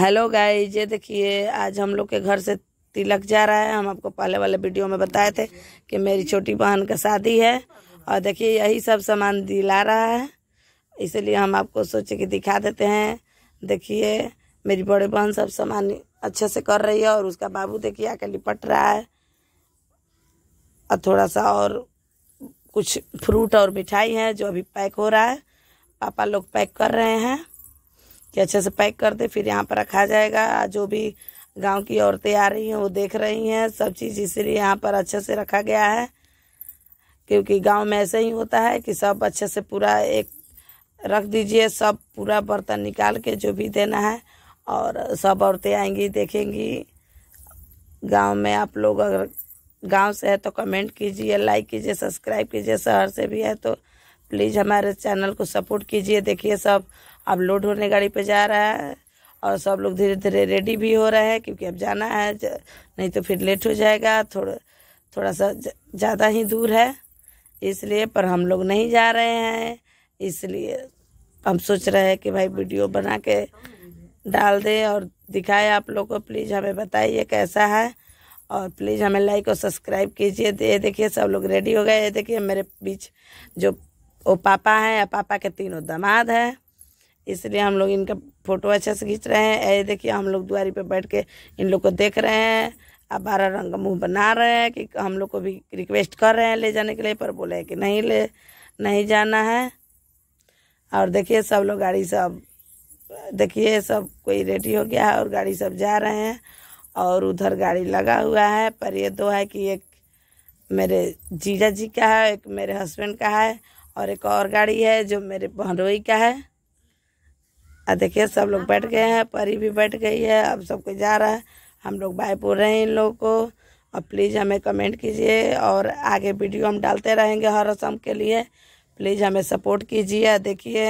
hello guys ये देखिए आज हम लोग के घर से तिलक जा रहा है हम आपको पहले वाले वीडियो में बताए थे कि मेरी छोटी बहन का शादी है और देखिए यही सब सामान दिला रहा है इसलिए हम आपको सोचे कि दिखा देते हैं देखिए मेरी बड़े बहन सब सामान अच्छे से कर रही है और उसका बाबू देखिए आके लिपट रहा है और थोड़ा सा और कुछ फ्रूट और मिठाई है जो अभी पैक हो रहा है पापा लोग पैक कर रहे हैं कि अच्छे से पैक कर दे फिर यहाँ पर रखा जाएगा जो भी गांव की औरतें आ रही हैं वो देख रही हैं सब चीज़ इसीलिए यहाँ पर अच्छे से रखा गया है क्योंकि गांव में ऐसे ही होता है कि सब अच्छे से पूरा एक रख दीजिए सब पूरा बर्तन निकाल के जो भी देना है और सब औरतें आएंगी देखेंगी गांव में आप लोग अगर गांव से है तो कमेंट कीजिए लाइक कीजिए सब्सक्राइब कीजिए शहर से भी है तो प्लीज़ हमारे चैनल को सपोर्ट कीजिए देखिए सब अब लोड होने गाड़ी पे जा रहा है और सब लोग धीरे धीरे रेडी भी हो रहे हैं क्योंकि अब जाना है नहीं तो फिर लेट हो जाएगा थोड़ा थोड़ा सा ज़्यादा ही दूर है इसलिए पर हम लोग नहीं जा रहे हैं इसलिए हम सोच रहे हैं कि भाई वीडियो बना के डाल दें और दिखाए आप लोग को प्लीज़ हमें बताइए कैसा है और प्लीज़ हमें लाइक और सब्सक्राइब कीजिए ये देखिए सब लोग रेडी हो गए ये देखिए मेरे बीच जो वो पापा हैं और पापा के तीनों दामाद हैं इसलिए हम लोग इनका फोटो अच्छे से खींच रहे हैं ये देखिए हम लोग दुआरी पे बैठ के इन लोग को देख रहे हैं अब बारह रंग मुंह बना रहे हैं कि हम लोग को भी रिक्वेस्ट कर रहे हैं ले जाने के लिए पर बोले कि नहीं ले नहीं जाना है और देखिए सब लोग गाड़ी सब देखिए सब कोई रेडी हो गया है और गाड़ी सब जा रहे हैं और उधर गाड़ी लगा हुआ है पर ये दो है कि एक मेरे जीजा जी का है एक मेरे हस्बैंड का है और एक और गाड़ी है जो मेरे भरोई का है आ देखिए सब लोग बैठ गए हैं परी भी बैठ गई है अब सब कोई जा रहा है हम लोग बाय रहे हैं इन लोगों को और प्लीज़ हमें कमेंट कीजिए और आगे वीडियो हम डालते रहेंगे हर रसम के लिए प्लीज़ हमें सपोर्ट कीजिए देखिए